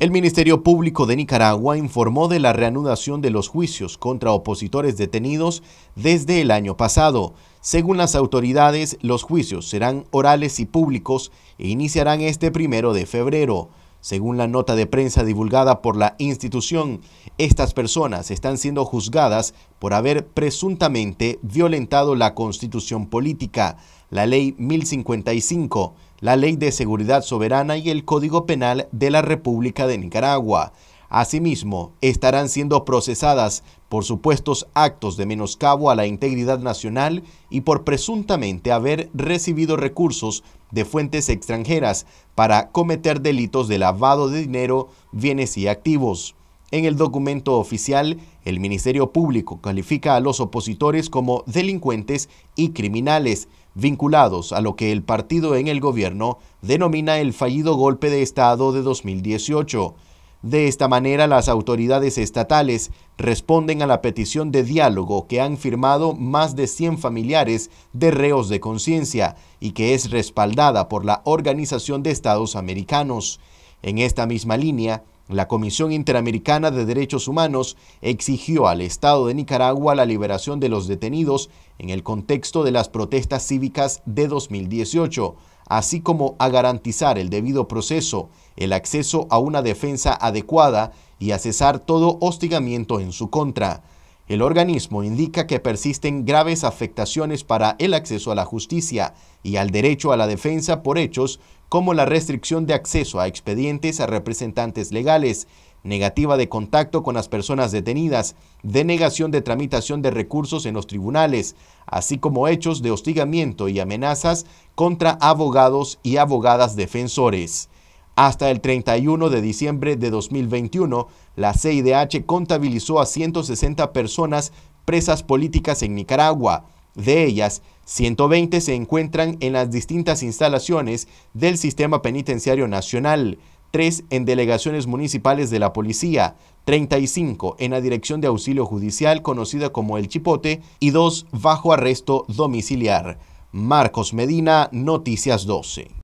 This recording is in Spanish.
El Ministerio Público de Nicaragua informó de la reanudación de los juicios contra opositores detenidos desde el año pasado. Según las autoridades, los juicios serán orales y públicos e iniciarán este primero de febrero. Según la nota de prensa divulgada por la institución, estas personas están siendo juzgadas por haber presuntamente violentado la constitución política, la ley 1055, la ley de seguridad soberana y el Código Penal de la República de Nicaragua. Asimismo, estarán siendo procesadas por supuestos actos de menoscabo a la integridad nacional y por presuntamente haber recibido recursos de fuentes extranjeras para cometer delitos de lavado de dinero, bienes y activos. En el documento oficial, el Ministerio Público califica a los opositores como delincuentes y criminales, vinculados a lo que el partido en el gobierno denomina el fallido golpe de Estado de 2018 de esta manera, las autoridades estatales responden a la petición de diálogo que han firmado más de 100 familiares de reos de conciencia y que es respaldada por la Organización de Estados Americanos. En esta misma línea, la Comisión Interamericana de Derechos Humanos exigió al Estado de Nicaragua la liberación de los detenidos en el contexto de las protestas cívicas de 2018 así como a garantizar el debido proceso, el acceso a una defensa adecuada y a cesar todo hostigamiento en su contra. El organismo indica que persisten graves afectaciones para el acceso a la justicia y al derecho a la defensa por hechos como la restricción de acceso a expedientes a representantes legales, negativa de contacto con las personas detenidas, denegación de tramitación de recursos en los tribunales, así como hechos de hostigamiento y amenazas contra abogados y abogadas defensores. Hasta el 31 de diciembre de 2021, la CIDH contabilizó a 160 personas presas políticas en Nicaragua. De ellas, 120 se encuentran en las distintas instalaciones del Sistema Penitenciario Nacional, 3 en delegaciones municipales de la policía, 35 en la Dirección de Auxilio Judicial conocida como El Chipote y 2 bajo arresto domiciliar. Marcos Medina, Noticias 12.